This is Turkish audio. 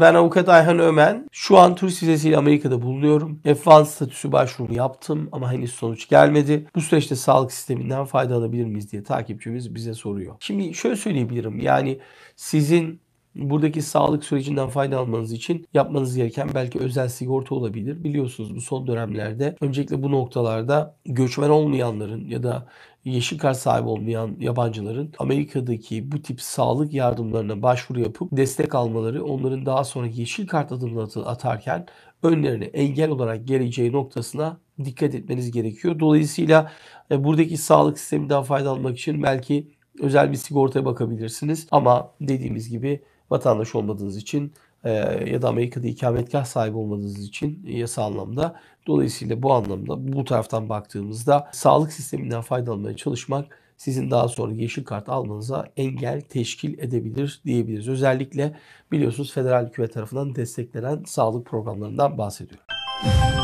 Ben avukat Ayhan Ömen. Şu an turist vizesiyle Amerika'da bulunuyorum. F1 statüsü başvurumu yaptım ama henüz sonuç gelmedi. Bu süreçte sağlık sisteminden fayda alabilir miyiz diye takipçimiz bize soruyor. Şimdi şöyle söyleyebilirim. Yani sizin Buradaki sağlık sürecinden fayda almanız için yapmanız gereken belki özel sigorta olabilir. Biliyorsunuz bu son dönemlerde öncelikle bu noktalarda göçmen olmayanların ya da yeşil kart sahibi olmayan yabancıların Amerika'daki bu tip sağlık yardımlarına başvuru yapıp destek almaları onların daha sonra yeşil kart adımını atarken önlerine engel olarak geleceği noktasına dikkat etmeniz gerekiyor. Dolayısıyla e, buradaki sağlık sisteminden faydalanmak için belki özel bir sigortaya bakabilirsiniz. Ama dediğimiz gibi vatandaş olmadığınız için e, ya da Amerika'da ikametgah sahibi olmadığınız için yasa anlamda. Dolayısıyla bu anlamda bu taraftan baktığımızda sağlık sisteminden faydalanmaya çalışmak sizin daha sonra yeşil kart almanıza engel teşkil edebilir diyebiliriz. Özellikle biliyorsunuz federal hükümet tarafından desteklenen sağlık programlarından bahsediyorum.